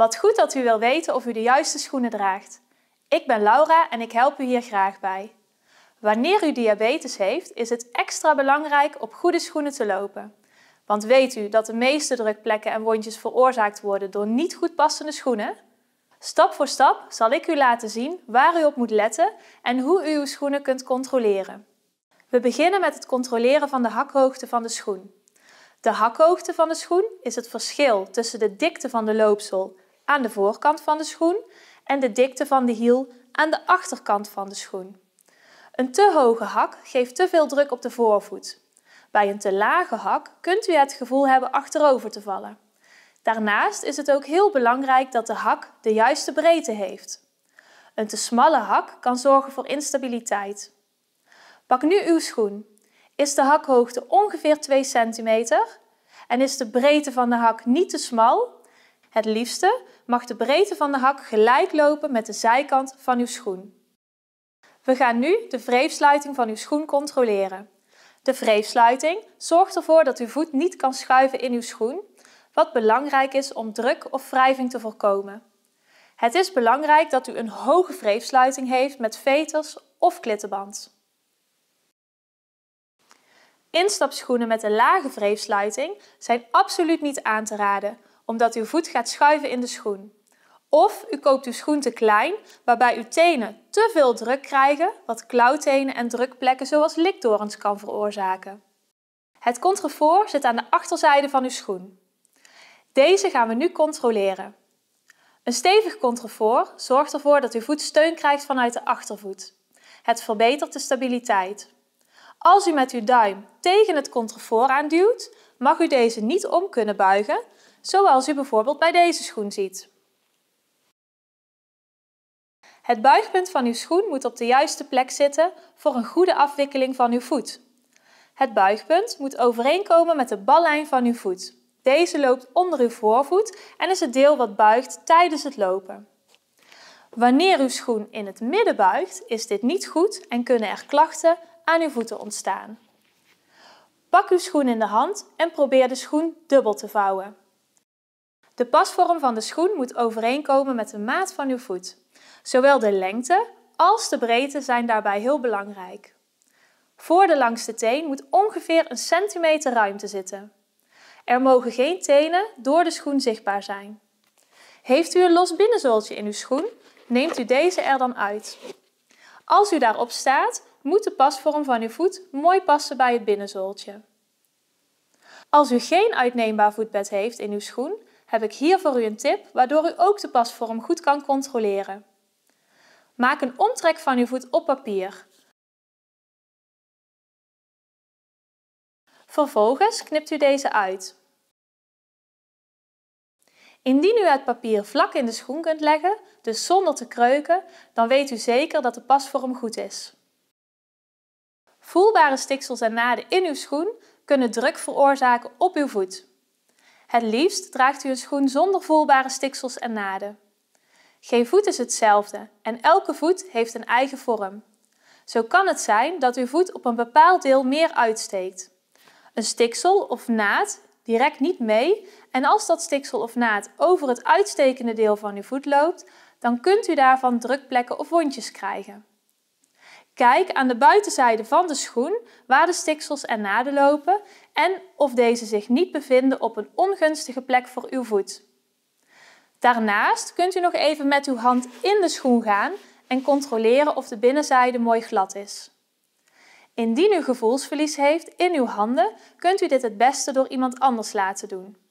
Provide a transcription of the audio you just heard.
Wat goed dat u wil weten of u de juiste schoenen draagt. Ik ben Laura en ik help u hier graag bij. Wanneer u diabetes heeft, is het extra belangrijk op goede schoenen te lopen. Want weet u dat de meeste drukplekken en wondjes veroorzaakt worden door niet goed passende schoenen? Stap voor stap zal ik u laten zien waar u op moet letten en hoe u uw schoenen kunt controleren. We beginnen met het controleren van de hakhoogte van de schoen. De hakhoogte van de schoen is het verschil tussen de dikte van de loopsel aan de voorkant van de schoen en de dikte van de hiel aan de achterkant van de schoen. Een te hoge hak geeft te veel druk op de voorvoet. Bij een te lage hak kunt u het gevoel hebben achterover te vallen. Daarnaast is het ook heel belangrijk dat de hak de juiste breedte heeft. Een te smalle hak kan zorgen voor instabiliteit. Pak nu uw schoen. Is de hakhoogte ongeveer 2 cm en is de breedte van de hak niet te smal? Het liefste mag de breedte van de hak gelijk lopen met de zijkant van uw schoen. We gaan nu de vreefsluiting van uw schoen controleren. De vreefsluiting zorgt ervoor dat uw voet niet kan schuiven in uw schoen, wat belangrijk is om druk of wrijving te voorkomen. Het is belangrijk dat u een hoge vreefsluiting heeft met veters of klittenband. Instapschoenen met een lage vreefsluiting zijn absoluut niet aan te raden, omdat uw voet gaat schuiven in de schoen. Of u koopt uw schoen te klein, waarbij uw tenen te veel druk krijgen, wat klauwtenen en drukplekken zoals likdorens kan veroorzaken. Het contrefoort zit aan de achterzijde van uw schoen. Deze gaan we nu controleren. Een stevig contrefoort zorgt ervoor dat uw voet steun krijgt vanuit de achtervoet. Het verbetert de stabiliteit. Als u met uw duim tegen het contrefoort aanduwt, mag u deze niet om kunnen buigen, zoals u bijvoorbeeld bij deze schoen ziet. Het buigpunt van uw schoen moet op de juiste plek zitten voor een goede afwikkeling van uw voet. Het buigpunt moet overeenkomen met de ballijn van uw voet. Deze loopt onder uw voorvoet en is het deel wat buigt tijdens het lopen. Wanneer uw schoen in het midden buigt, is dit niet goed en kunnen er klachten aan uw voeten ontstaan. Pak uw schoen in de hand en probeer de schoen dubbel te vouwen. De pasvorm van de schoen moet overeenkomen met de maat van uw voet. Zowel de lengte als de breedte zijn daarbij heel belangrijk. Voor de langste teen moet ongeveer een centimeter ruimte zitten. Er mogen geen tenen door de schoen zichtbaar zijn. Heeft u een los binnenzooltje in uw schoen, neemt u deze er dan uit. Als u daarop staat, moet de pasvorm van uw voet mooi passen bij het binnenzooltje. Als u geen uitneembaar voetbed heeft in uw schoen, heb ik hier voor u een tip waardoor u ook de pasvorm goed kan controleren. Maak een omtrek van uw voet op papier. Vervolgens knipt u deze uit. Indien u het papier vlak in de schoen kunt leggen, dus zonder te kreuken, dan weet u zeker dat de pasvorm goed is. Voelbare stiksels en naden in uw schoen kunnen druk veroorzaken op uw voet. Het liefst draagt u een schoen zonder voelbare stiksels en naden. Geen voet is hetzelfde en elke voet heeft een eigen vorm. Zo kan het zijn dat uw voet op een bepaald deel meer uitsteekt. Een stiksel of naad direct niet mee en als dat stiksel of naad over het uitstekende deel van uw voet loopt, dan kunt u daarvan drukplekken of wondjes krijgen. Kijk aan de buitenzijde van de schoen waar de stiksels en naden lopen en of deze zich niet bevinden op een ongunstige plek voor uw voet. Daarnaast kunt u nog even met uw hand in de schoen gaan en controleren of de binnenzijde mooi glad is. Indien u gevoelsverlies heeft in uw handen, kunt u dit het beste door iemand anders laten doen.